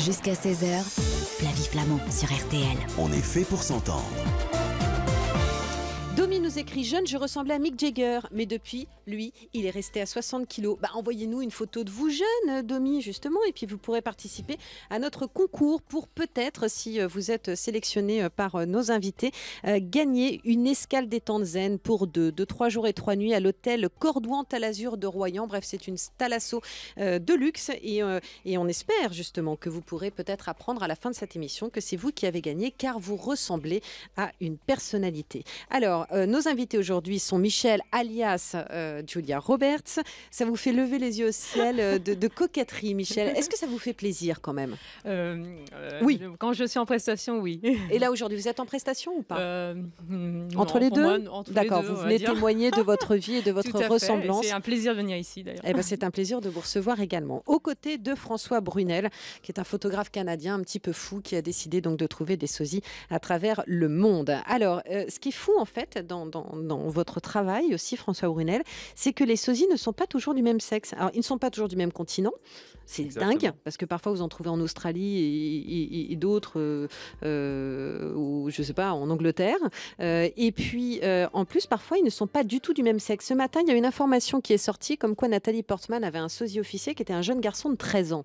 Jusqu'à 16h, Flavie Flamand sur RTL. On est fait pour s'entendre nous écrit Jeune, je ressemblais à Mick Jagger, mais depuis, lui, il est resté à 60 kilos. Bah, envoyez-nous une photo de vous jeune, Domi, justement, et puis vous pourrez participer à notre concours pour peut-être, si euh, vous êtes sélectionné euh, par euh, nos invités, gagner une escale des de zen pour deux, trois jours et trois nuits à l'hôtel Cordouan Talazur de Royan. Bref, c'est une stalasso de luxe et, et on espère justement que vous pourrez peut-être apprendre à la fin de cette émission que c'est vous qui avez gagné car vous ressemblez à une personnalité. Alors, euh, nos invités aujourd'hui sont Michel alias euh, Julia Roberts. Ça vous fait lever les yeux au ciel euh, de, coquetterie, Michel. Est-ce que ça vous fait plaisir quand même Oui. Quand je suis en prestation, oui. Et là aujourd'hui, vous êtes en prestation ou pas Entre les deux D'accord, vous venez témoigner de votre vie et de votre ressemblance. C'est un plaisir de venir ici d'ailleurs. Eh ben, c'est un plaisir de vous recevoir également. Aux côtés de François Brunel, qui est un photographe canadien un petit peu fou qui a décidé donc de trouver des sosies à travers le monde. Alors, ce qui est fou en fait dans, votre travail aussi, François Brunel, c'est que les sosies ne sont pas toujours du même sexe. Alors, ils ne sont pas toujours du même continent. C'est dingue, parce que parfois vous en trouvez en Australie et, d'autres, euh, euh, ou je sais pas, en Angleterre. Euh, et puis, euh, en plus, parfois, ils ne sont pas du tout du même sexe. Ce matin, il y a une information qui est sortie comme quoi Nathalie Portman avait un sosie officier qui était un jeune garçon de 13 ans.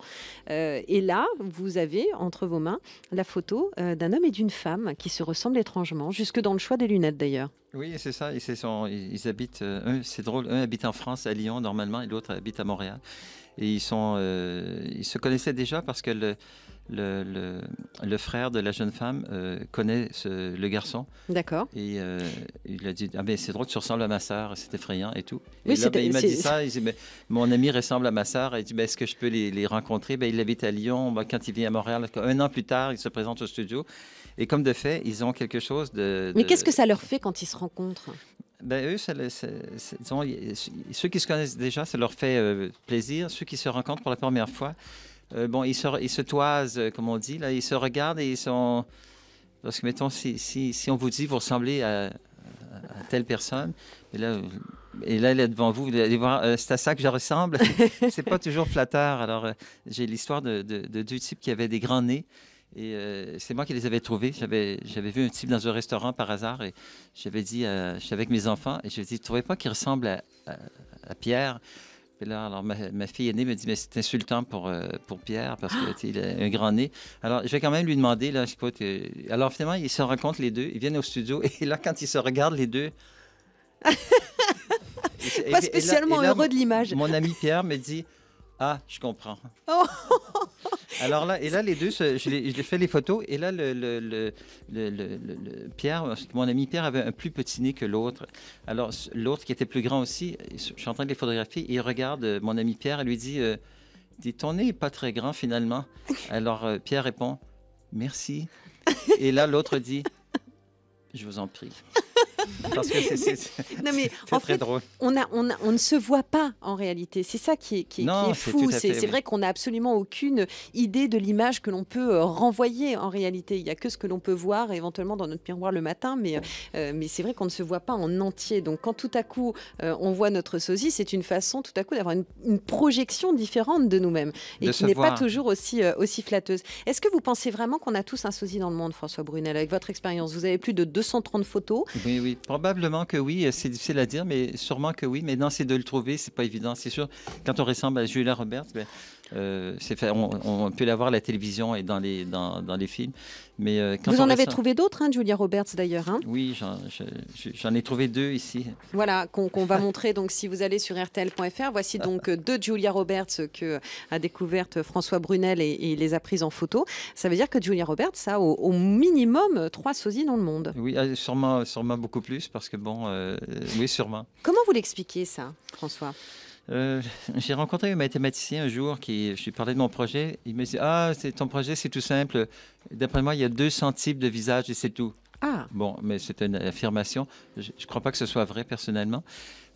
et là, vous avez entre vos mains la photo d'un homme et d'une femme qui se ressemblent étrangement, jusque dans le choix des lunettes d'ailleurs. Oui, c'est ça. Ils, sont, ils habitent. Euh, c'est drôle. Un habite en France, à Lyon normalement, et l'autre habite à Montréal. Et ils sont, euh, ils se connaissaient déjà parce que le, le, frère de la jeune femme euh, connaît le garçon. D'accord. Et il a dit ah mais c'est drôle, tu ressembles à ma sœur, c'est effrayant et tout. Et là, ben, il m'a dit ça. Il dit, ben, mon ami ressemble à ma sœur. Et dit ben, est-ce que je peux les, rencontrer Ben il habite à Lyon. quand il vient à Montréal, un an plus tard, il se présente au studio. Et comme de fait, ils ont quelque chose de... Mais qu'est-ce que ça leur fait quand ils se rencontrent ben, eux, ceux qui se connaissent déjà, ça leur fait euh, plaisir. Ceux qui se rencontrent pour la première fois, euh, bon, ils se, ils se toisent, euh, comme on dit, là, ils se regardent et ils sont... Parce que, mettons, si, si, on vous dit, vous ressemblez à, telle personne, et là, et là, elle est devant vous, vous allez voir, c'est à ça que je ressemble. c'est pas toujours flatteur. Alors, j'ai l'histoire de, de deux types qui avaient des grands nez. Et euh, c'est moi qui les avais trouvés. J'avais, j'avais vu un type dans un restaurant par hasard et j'avais dit, euh, Je suis avec mes enfants et je dit, trouvais pas qu'il ressemble à, Pierre? Et là, alors ma, fille aînée me dit, mais c'est insultant pour, euh, pour Pierre parce qu'il ah! a un grand nez. Alors, je vais quand même lui demander, là, je que... Alors, finalement, ils se rencontrent les deux, ils viennent au studio et là, quand ils se regardent les deux... pas spécialement heureux de l'image. Mon ami Pierre me dit, ah, je comprends. Oh! Alors là, et là, les deux, je les, fais les photos, et là, le, Pierre, mon ami Pierre avait un plus petit nez que l'autre. Alors, l'autre qui était plus grand aussi, je suis en train de les photographier, il regarde euh, mon ami Pierre et lui dit, euh, dit Ton nez n'est pas très grand finalement. Alors, euh, Pierre répond Merci. Et là, l'autre dit Je vous en prie non mais en On, ne se voit pas en réalité. C'est ça qui est, fou. C'est vrai qu'on n'a absolument aucune idée de l'image que l'on peut euh, renvoyer en réalité. Il n'y a que ce que l'on peut voir éventuellement dans notre miroir le matin, euh, euh, mais, c'est vrai qu'on ne se voit pas en entier. Donc quand tout à coup on voit notre sosie, c'est une façon tout à coup d'avoir une, projection différente de nous-mêmes et qui n'est pas toujours aussi, aussi flatteuse. Est-ce que vous pensez vraiment qu'on a tous un sosie dans le monde, François Brunel, avec votre expérience Vous avez plus de 230 photos probablement que oui. Euh, c'est difficile à dire, mais sûrement que oui. Mais non, c'est de le trouver, c'est pas évident. C'est sûr, quand on ressemble à Julia Roberts, ben, euh, on, peut la voir à la télévision et dans les, films. Mais, euh, Vous en avez trouvé d'autres, hein, Julia Roberts d'ailleurs. Hein oui, j'en ai trouvé deux ici. Voilà, qu'on va montrer. Donc, si vous allez sur RTL.fr, voici donc euh, deux Julia Roberts que a découverte François Brunel et, il les a prises en photo. Ça veut dire que Julia Roberts a au, minimum trois sosies dans le monde. Oui, ah, sûrement, sûrement beaucoup plus parce que bon, oui, sûrement. Comment vous l'expliquez ça, François euh, j'ai rencontré un mathématicien un jour qui, je lui parlais de mon projet. Il me dit Ah, ton projet, c'est tout simple. D'après moi, il y a 200 types de visages et c'est tout. Ah. Bon, mais c'est une affirmation. Je ne crois pas que ce soit vrai personnellement.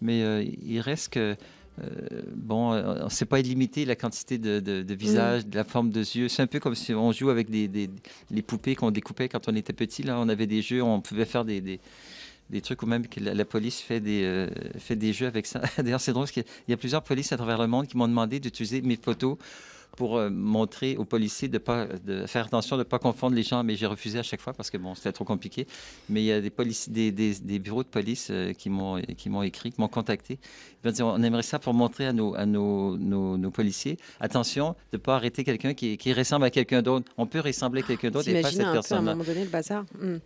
Mais euh, il reste que. Euh, bon, on ne sait pas illimité la quantité de, de mm. visages, de la forme de yeux. C'est un peu comme si on joue avec des, des les poupées qu'on découpait quand on était petit. Là, on avait des jeux, on pouvait faire des des trucs ou même que la, police fait des, euh, des jeux avec ça. D'ailleurs, c'est drôle parce qu'il y a plusieurs polices à travers le monde qui m'ont demandé d'utiliser mes photos pour euh, montrer aux policiers de, pas, de faire attention de ne pas confondre les gens, mais j'ai refusé à chaque fois parce que bon, c'était trop compliqué. Mais il y a des, des, bureaux de police euh, qui, m'ont, écrit, qui m'ont contacté. Ils m'ont dit on aimerait ça pour montrer à nos, à nos, nos, policiers attention de ne pas arrêter quelqu'un qui, ressemble à quelqu'un d'autre. On peut ressembler à quelqu'un d'autre et pas à cette personne-là. à un moment donné, le bazar. Hmm.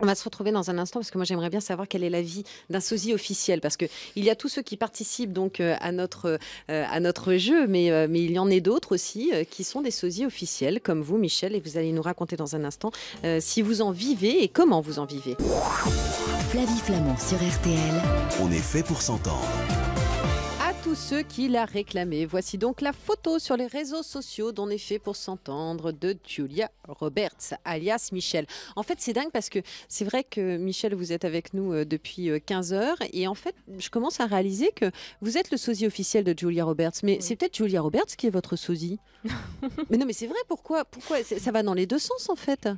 On va se retrouver dans un instant parce que moi j'aimerais bien savoir quelle est la vie d'un sosie officiel parce que il y a tous ceux qui participent donc euh, à notre euh, à notre jeu mais euh, mais il y en a d'autres aussi qui sont des sosies officiels comme vous Michel et vous allez nous raconter dans un instant si vous en vivez et comment vous en vivez. Flavie Flamand sur RTL. On est fait pour s'entendre ceux qui la réclamé, Voici donc la photo sur les réseaux sociaux dont est fait pour s'entendre de Julia Roberts, alias Michel. En fait, c'est dingue parce que c'est vrai que Michel, vous êtes avec nous euh, depuis 15 euh, heures et en fait, je commence à réaliser que vous êtes le sosie officiel de Julia Roberts, mais c'est peut-être Julia Roberts qui est votre sosie. mais non, mais c'est vrai, pourquoi, pourquoi ça va dans les deux sens en fait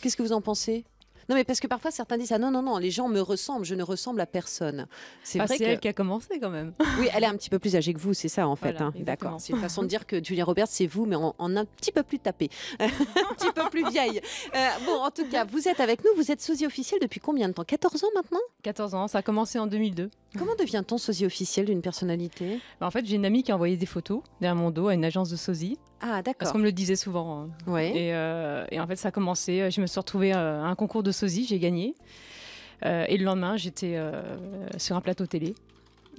Qu'est-ce que vous en pensez non, mais parce que parfois certains disent ah non non non, les gens me ressemblent, je ne ressemble à personne. C'est ah, vrai. C'est elle qui a commencé quand même. Oui, elle est un petit peu plus âgée que vous, c'est ça en fait. Hein. D'accord. C'est une façon de dire que Julia Roberts c'est vous, mais en, un petit peu plus tapé, un petit peu plus vieille. Euh, bon, en tout cas, vous êtes avec nous, vous êtes sosie officielle depuis combien de temps 14 ans maintenant 14 ans, ça a commencé en 2002. Comment devient-on sosie officiel d'une personnalité bah, En fait, j'ai une amie qui a envoyé des photos derrière mon dos à une agence de sosie. Ah, d'accord. Parce qu'on me le disait souvent. Hein. Euh, et, en fait, ça a commencé. Euh, je me suis retrouvée euh, à un concours de sosie, j'ai gagné. et le lendemain, j'étais sur un plateau télé.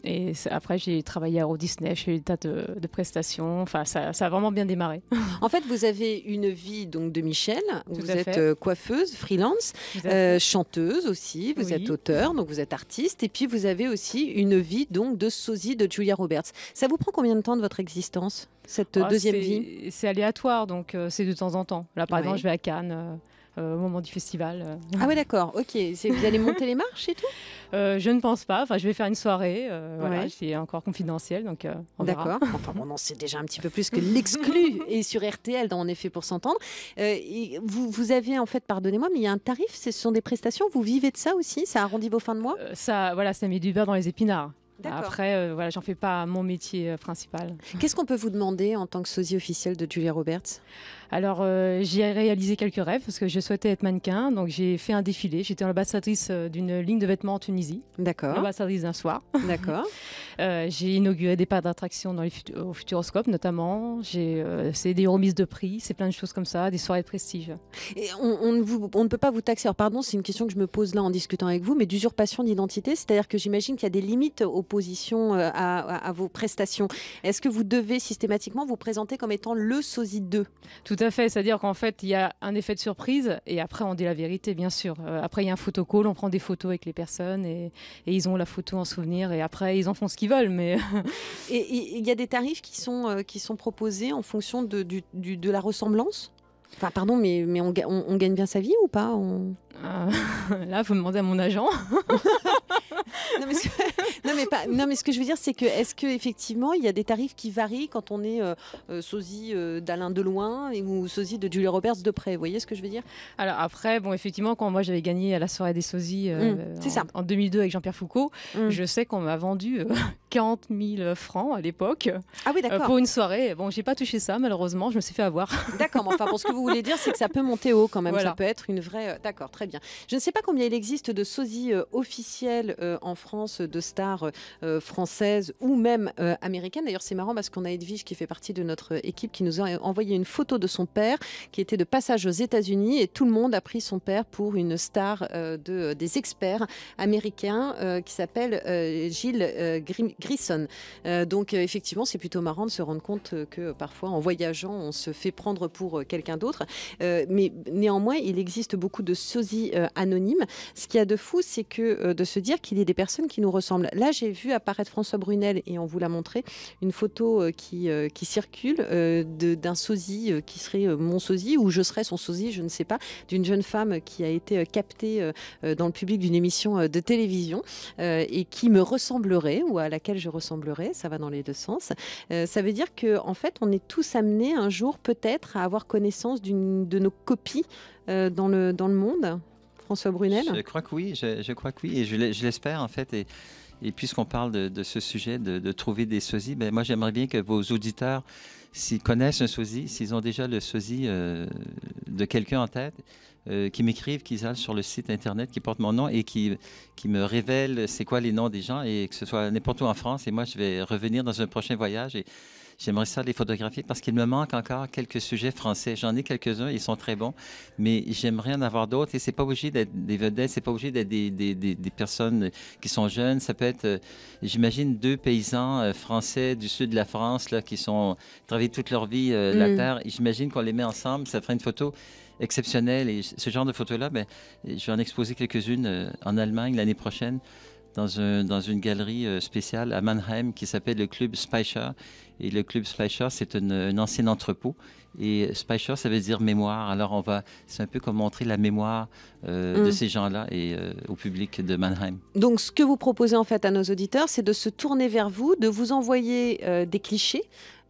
Et après, j'ai travaillé à Disney, j'ai eu des tas de, prestations. Enfin, ça, a vraiment bien démarré. En fait, vous avez une vie donc de Michel. vous êtes euh, coiffeuse, freelance, euh, chanteuse aussi. Vous êtes auteur, donc vous êtes artiste. Et puis, vous avez aussi une vie donc de sosie de Julia Roberts. Ça vous prend combien de temps de votre existence cette ah, deuxième vie C'est aléatoire, donc euh, c'est de temps en temps. Là, par exemple, je vais à Cannes. Euh, au moment du festival. Euh. Ah ouais, d'accord, ok. Vous allez monter les marches et tout euh, Je ne pense pas. Enfin, je vais faire une soirée. Voilà, c'est encore confidentiel, donc on D'accord. enfin, bon, on en sait déjà un petit peu plus que l'exclu et sur RTL dans En effet pour s'entendre. vous, vous avez en fait, pardonnez-moi, mais il y a un tarif. Ce sont des prestations. Vous vivez de ça aussi Ça arrondit vos fins de mois Ça, voilà, ça met du beurre dans les épinards. Après, voilà, j'en fais pas mon métier principal. Qu'est-ce qu'on peut vous demander en tant que sosie officielle de Julia Roberts alors, euh, j'ai réalisé quelques rêves parce que je souhaitais être mannequin. Donc, j'ai fait un défilé. J'étais ambassadrice euh, d'une ligne de vêtements en Tunisie. D'accord. Ambassadrice d'un soir. D'accord. Euh, j'ai inauguré des pas d'attraction dans les au Futuroscope, notamment. J'ai, c'est des remises de prix, c'est plein de choses comme ça, des soirées de prestige. Et on, ne peut pas vous taxer. Alors, pardon, c'est une question que je me pose là en discutant avec vous, mais d'usurpation d'identité. C'est-à-dire que j'imagine qu'il y a des limites aux positions, à, vos prestations. Est-ce que vous devez systématiquement vous présenter comme étant le sosie 2 à fait. C'est-à-dire qu'en fait, il y a un effet de surprise et après, on dit la vérité, bien sûr. Euh, après, il y a un photocall, on prend des photos avec les personnes et, ils ont la photo en souvenir et après, ils en font ce qu'ils veulent. Mais... et il y a des tarifs qui sont, euh, qui sont proposés en fonction de, du, de la ressemblance Enfin, pardon, mais, mais on, gagne bien sa vie ou pas on... Euh, là, il faut demander à mon agent. non, mais non, mais pas, non, mais ce que je veux dire, c'est que est-ce qu'effectivement, il y a des tarifs qui varient quand on est euh, euh, sosie de euh, d'Alain Deloin ou sosie de Julie Roberts de près Vous voyez ce que je veux dire Alors après, bon, effectivement, quand moi j'avais gagné à la soirée des sosies mm, en, 2002 avec Jean-Pierre Foucault, mm. je sais qu'on m'a vendu 40 000 francs à l'époque ah pour une soirée. Bon, j'ai pas touché ça, malheureusement, je me suis fait avoir. D'accord, mais enfin, pour ce que vous voulez dire, c'est que ça peut monter haut quand même. Ça peut être une vraie. D'accord, très bien. Je ne sais pas combien il existe de sosies officielles en France de stars euh, française ou même euh, américaine D'ailleurs, c'est marrant parce qu'on a Edwige qui fait partie de notre équipe qui nous a envoyé une photo de son père qui était de passage aux États-Unis et tout le monde a pris son père pour une star euh, de, des experts américains qui s'appelle Gilles Grisson. donc, effectivement, c'est plutôt marrant de se rendre compte que parfois, en voyageant, on se fait prendre pour quelqu'un d'autre. mais néanmoins, il existe beaucoup de sosies anonymes. Ce qu'il y a de fou, c'est que de se dire qu'il y a des personnes qui nous ressemblent là, j'ai vu apparaître François Brunel, et on vous l'a montré, une photo euh, euh, qui, circule euh, d'un sosie qui serait mon sosie, ou je serais son sosie, je ne sais pas, d'une jeune femme qui a été captée dans le public d'une émission de télévision et qui me ressemblerait, ou à laquelle je ressemblerais, ça va dans les deux sens. ça veut dire qu'en en fait, on est tous amenés un jour peut-être à avoir connaissance de nos copies dans, le, monde François Brunel Je crois que oui, je, crois que oui, et je l'espère en fait. Et et puisqu'on parle de, ce sujet de, trouver des sosies, ben moi j'aimerais bien que vos auditeurs, s'ils connaissent un sosie, s'ils ont déjà le sosie euh, de quelqu'un en tête, euh, qui m'écrivent, qu'ils aillent sur le site internet qui porte mon nom et qui, qui me révèlent c'est quoi les noms des gens et que ce soit n'importe où en France. Et moi je vais revenir dans un prochain voyage et J'aimerais ça les photographier parce qu'il me manque encore quelques sujets français. J'en ai quelques-uns, ils sont très bons, mais j'aimerais en avoir d'autres. Et c'est pas obligé d'être des vedettes, c'est pas obligé d'être des, des, des, personnes qui sont jeunes. Ça peut être, euh, j'imagine, deux paysans euh, français du sud de la France là, qui sont travaillé toute leur vie euh, la mm. terre. J'imagine qu'on les met ensemble, ça ferait une photo exceptionnelle. Et ce genre de photos-là, ben, je vais en exposer quelques-unes en Allemagne l'année prochaine dans, une galerie euh, spéciale à Mannheim qui s'appelle le Club Speicher. Et le Club Speicher, c'est un ancien entrepôt. Et Speicher, ça veut dire mémoire. Alors, on va, c'est un peu comme montrer la mémoire euh, de mm. ces gens-là et euh, au public de Mannheim. Donc, ce que vous proposez en fait à nos auditeurs, c'est de se tourner vers vous, de vous envoyer des clichés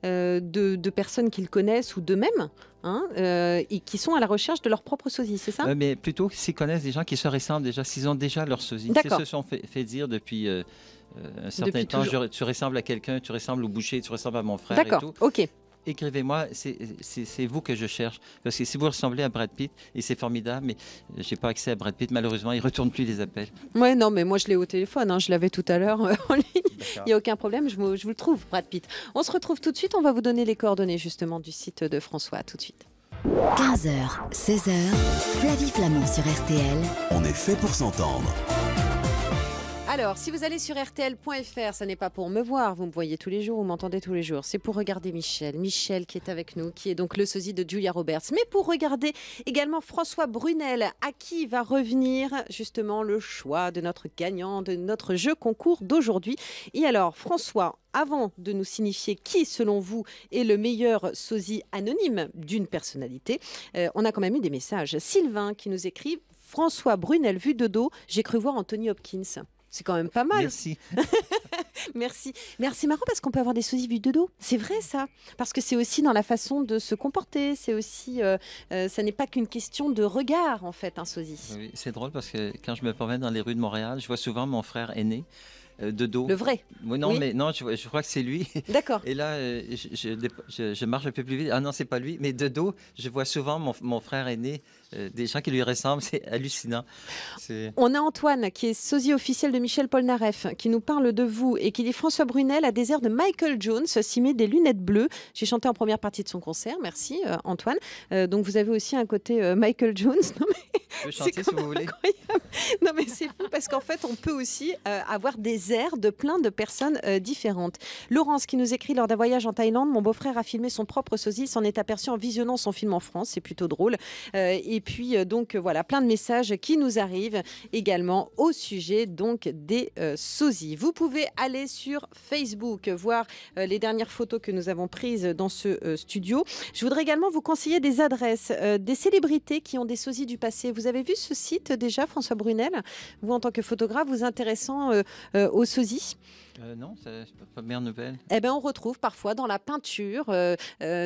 euh, de, personnes qu'ils connaissent ou d'eux-mêmes hein, euh, et qui sont à la recherche de leur propre sosie, c'est ça euh, Mais plutôt s'ils connaissent des gens qui se ressemblent déjà, s'ils ont déjà leur sosie. s'ils se sont fait, dire depuis un certain temps, tu ressembles à quelqu'un, tu ressembles au boucher, tu ressembles à mon frère. D'accord, ok écrivez-moi, c'est vous que je cherche. Parce que si vous ressemblez à Brad Pitt, et c'est formidable, mais je n'ai pas accès à Brad Pitt, malheureusement, il retourne plus les appels. Ouais, non, mais moi je l'ai au téléphone, hein, je l'avais tout à l'heure euh, en ligne. Il n'y a aucun problème, je, vous, le trouve, Brad Pitt. On se retrouve tout de suite, on va vous donner les coordonnées justement du site de François, tout de suite. 15h, 16h, Flavie Flamand sur RTL. On est fait pour s'entendre. Alors, si vous allez sur rtl.fr, ce n'est pas pour me voir, vous me voyez tous les jours, vous m'entendez tous les jours, c'est pour regarder Michel, Michel qui est avec nous, qui est donc le sosie de Julia Roberts, mais pour regarder également François Brunel, à qui va revenir justement le choix de notre gagnant de notre jeu concours d'aujourd'hui. Et alors, François, avant de nous signifier qui, selon vous, est le meilleur sosie anonyme d'une personnalité, euh, on a quand même eu des messages. Sylvain qui nous écrit François Brunel vu de dos, j'ai cru voir Anthony Hopkins. C'est quand même pas mal. Merci. Merci. Merci. c'est marrant parce qu'on peut avoir des sosies vues de dos. C'est vrai ça. Parce que c'est aussi dans la façon de se comporter. C'est aussi, euh, euh, ça n'est pas qu'une question de regard en fait, un sosie. c'est drôle parce que quand je me promène dans les rues de Montréal, je vois souvent mon frère aîné euh, de dos. Le vrai Non, mais non, je, crois que c'est lui. D'accord. Et là, euh, je, marche un peu plus vite. Ah non, c'est pas lui. Mais de dos, je vois souvent mon, frère aîné, euh, des gens qui lui ressemblent. C'est hallucinant. On a Antoine, qui est sosie officiel de Michel Polnareff, qui nous parle de vous et qui dit François Brunel a des airs de Michael Jones, s'y met des lunettes bleues. J'ai chanté en première partie de son concert. Merci, Antoine. donc, vous avez aussi un côté Michael Jones. Non, je chanter si vous voulez. Incroyable. Non mais c'est fou parce qu'en fait on peut aussi euh, avoir des airs de plein de personnes euh, différentes. Laurence qui nous écrit lors d'un voyage en Thaïlande, mon beau-frère a filmé son propre sosie, s'en est aperçu en visionnant son film en France, c'est plutôt drôle. Euh, et puis donc voilà, plein de messages qui nous arrivent également au sujet donc des sosies. Vous pouvez aller sur Facebook voir les dernières photos que nous avons prises dans ce studio. Je voudrais également vous conseiller des adresses des célébrités qui ont des sosies du passé. Vous avez vu ce site déjà, François Brunel Vous, en tant que photographe, vous intéressant euh, euh, aux sosies euh, non, c'est pas nouvelle. Eh ben, on retrouve parfois dans la peinture, euh,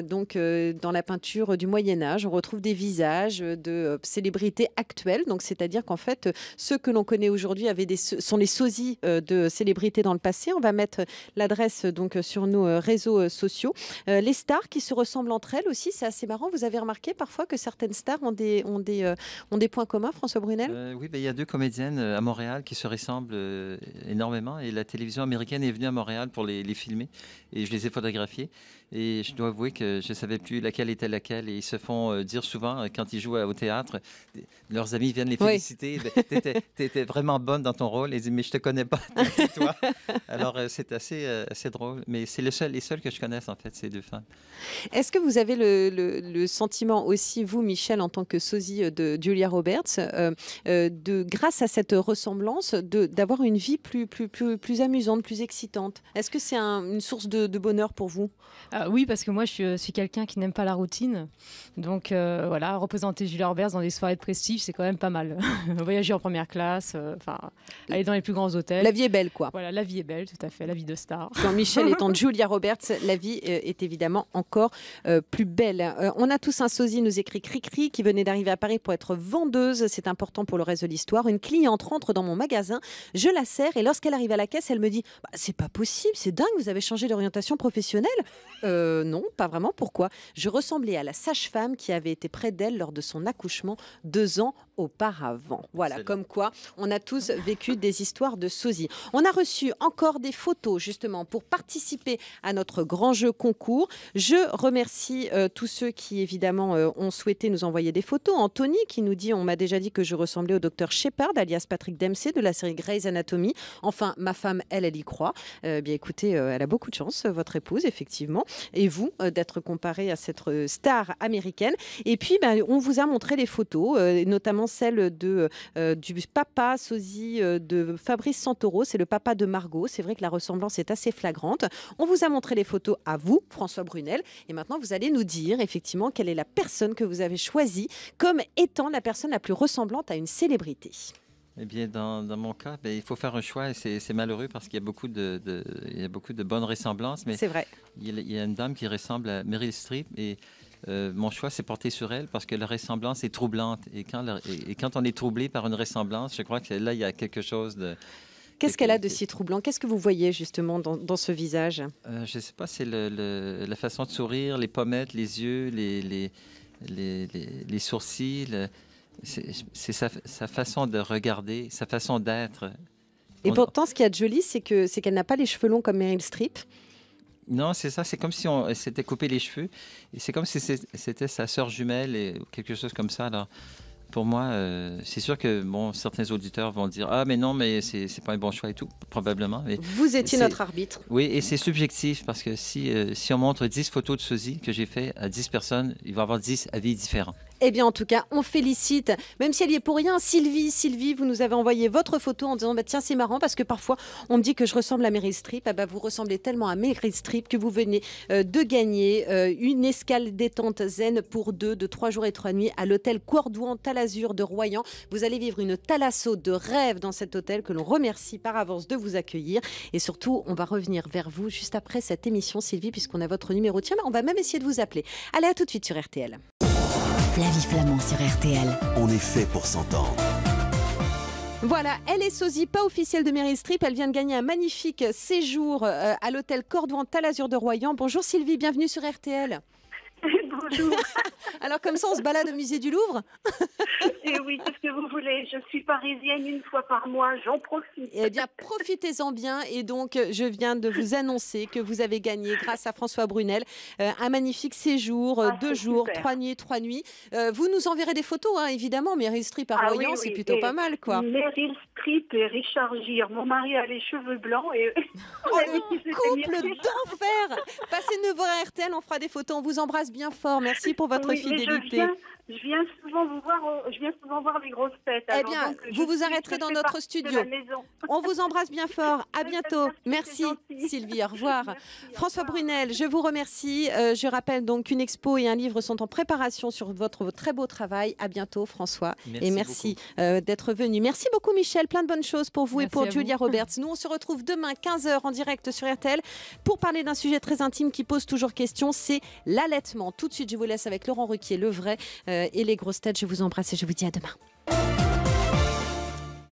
donc dans la peinture du Moyen Âge, on retrouve des visages de célébrités actuelles. Donc, c'est-à-dire qu'en fait, ceux que l'on connaît aujourd'hui des sont les sosies de célébrités dans le passé. On va mettre l'adresse donc sur nos réseaux sociaux. les stars qui se ressemblent entre elles aussi, c'est assez marrant. Vous avez remarqué parfois que certaines stars ont des ont des ont des des points communs, François Brunel euh, Oui, ben, il y a deux comédiennes euh, à Montréal qui se ressemblent euh, énormément. Et la télévision américaine est venue à Montréal pour les, filmer. Et je les ai photographiées. Et je dois avouer que je ne savais plus laquelle était laquelle. Et ils se font dire souvent, quand ils jouent au théâtre, leurs amis viennent les féliciter. tu ben, étais, vraiment bonne dans ton rôle. Ils disent, mais je ne te connais pas, toi. Alors, c'est assez, assez drôle. Mais c'est les seuls que je connaisse, en fait, ces deux femmes. Est-ce que vous avez le, le, le sentiment aussi, vous, Michel, en tant que sosie de Julia Roberts, euh, euh, de, grâce à cette ressemblance, d'avoir une vie plus, plus, plus, plus amusante, plus excitante. Est-ce que c'est une source de, de, bonheur pour vous ah Oui, parce que moi, je suis, quelqu'un qui n'aime pas la routine. Donc euh, voilà, représenter Julia Roberts dans des soirées de prestige, c'est quand même pas mal. Voyager en première classe, enfin aller dans les plus grands hôtels. La vie est belle, quoi. Voilà, la vie est belle, tout à fait, la vie de star. Quand Michel étant Julia Roberts, la vie est évidemment encore plus belle. on a tous un sosie, nous écrit Cricri, qui venait d'arriver à Paris pour être vendu c'est important pour le reste de l'histoire, une cliente rentre dans mon magasin, je la serre et lorsqu'elle arrive à la caisse, elle me dit bah, C'est pas possible, c'est dingue, vous avez changé d'orientation professionnelle euh, Non, pas vraiment. Pourquoi Je ressemblais à la sage-femme qui avait été près d'elle lors de son accouchement deux ans auparavant. Voilà, comme quoi on a tous vécu des histoires de sosie. On a reçu encore des photos justement pour participer à notre grand jeu concours. Je remercie euh, tous ceux qui évidemment euh, ont souhaité nous envoyer des photos. Anthony qui nous dit on m'a déjà dit que je ressemblais au docteur Shepard, alias Patrick Dempsey de la série Grey's Anatomy. Enfin, ma femme, elle, elle y croit. Euh, bien, écoutez, euh, elle a beaucoup de chance, euh, votre épouse, effectivement. Et vous, d'être comparée à cette star américaine. Et puis, ben, on vous a montré les photos, notamment celle de, du papa sosie de Fabrice Santoro. C'est le papa de Margot. C'est vrai que la ressemblance est assez flagrante. On vous a montré les photos à vous, François Brunel. Et maintenant, vous allez nous dire, effectivement, quelle est la personne que vous avez choisie comme étant la personne la plus ressemblante à une célébrité eh bien, dans, mon cas, ben, il faut faire un choix et c'est malheureux parce qu'il y a beaucoup de, il y a beaucoup de bonnes ressemblances. Mais c'est vrai. Il, y a une dame qui ressemble à Meryl Streep et euh, mon choix s'est porté sur elle parce que la ressemblance est troublante. Et quand, quand on est troublé par une ressemblance, je crois que là, il y a quelque chose de... Qu'est-ce qu'elle a de si troublant Qu'est-ce que vous voyez justement dans, ce visage euh, Je ne sais pas, c'est la façon de sourire, les pommettes, les yeux, les, les, les, les sourcils. C'est sa, façon de regarder, sa façon d'être. Et pourtant, ce qu'il y a de joli, c'est que c'est qu'elle n'a pas les cheveux longs comme Meryl Streep. Non, c'est ça. C'est comme si on s'était coupé les cheveux. C'est comme si c'était sa sœur jumelle et quelque chose comme ça. pour moi, euh, c'est sûr que bon, certains auditeurs vont dire ah mais non mais c'est pas un bon choix et tout probablement. Vous étiez notre arbitre. Oui et c'est subjectif parce que si euh, on montre 10 photos de sosie que j'ai fait à 10 personnes, il va y avoir 10 avis différents. Eh bien, en tout cas, on félicite, même si elle y est pour rien, Sylvie. Sylvie, vous nous avez envoyé votre photo en disant bah, Tiens, c'est marrant parce que parfois, on me dit que je ressemble à Meryl Streep. Ah bah, vous ressemblez tellement à Meryl Streep que vous venez euh, de gagner euh, une escale détente zen pour deux de trois jours et trois nuits à l'hôtel Cordouan Talazur de Royan. Vous allez vivre une thalasso de rêve dans cet hôtel que l'on remercie par avance de vous accueillir. Et surtout, on va revenir vers vous juste après cette émission, Sylvie, puisqu'on a votre numéro. Tiens, bah, on va même essayer de vous appeler. Allez, à tout de suite sur RTL. Flavie Flamand sur RTL. On est fait pour s'entendre. Voilà, elle est sosie, pas officielle de Meryl Streep. Elle vient de gagner un magnifique séjour euh, à l'hôtel Cordouan Talazur de Royan. Bonjour Sylvie, bienvenue sur RTL. Alors comme ça, on se balade au musée du Louvre Et eh oui, tout ce que vous voulez Je suis parisienne une fois par mois, j'en profite. Eh bien, profitez-en bien. Et donc, je viens de vous annoncer que vous avez gagné, grâce à François Brunel, euh, un magnifique séjour, euh, ah, deux jours, trois nuits, trois nuits. Euh, vous nous enverrez des photos, hein, évidemment. Meryl Streep à ah c'est plutôt pas mal, quoi. Meryl Streep et Richard Mon mari a les cheveux blancs et... oh, le couple d'enfer Passez 9 à RTL, on fera des photos. On vous embrasse bien fort. Merci pour votre fidélité. Je viens souvent vous voir, je viens souvent voir les grosses têtes. Eh bien, vous vous arrêterez dans notre studio. On vous embrasse bien fort. À bientôt. Merci, Sylvie. Au revoir. François Brunel, je vous remercie. Euh, je rappelle donc qu'une expo et un livre sont en préparation sur votre très beau travail. À bientôt, François. et merci euh, d'être venu. Merci beaucoup, Michel. Plein de bonnes choses pour vous et pour Julia Roberts. Nous, on se retrouve demain 15h en direct sur RTL pour parler d'un sujet très intime qui pose toujours question, c'est l'allaitement. Tout de suite, je vous laisse avec Laurent Ruquier, le vrai. Euh, euh, et les grosses têtes. Je vous embrasse et je vous dis à demain.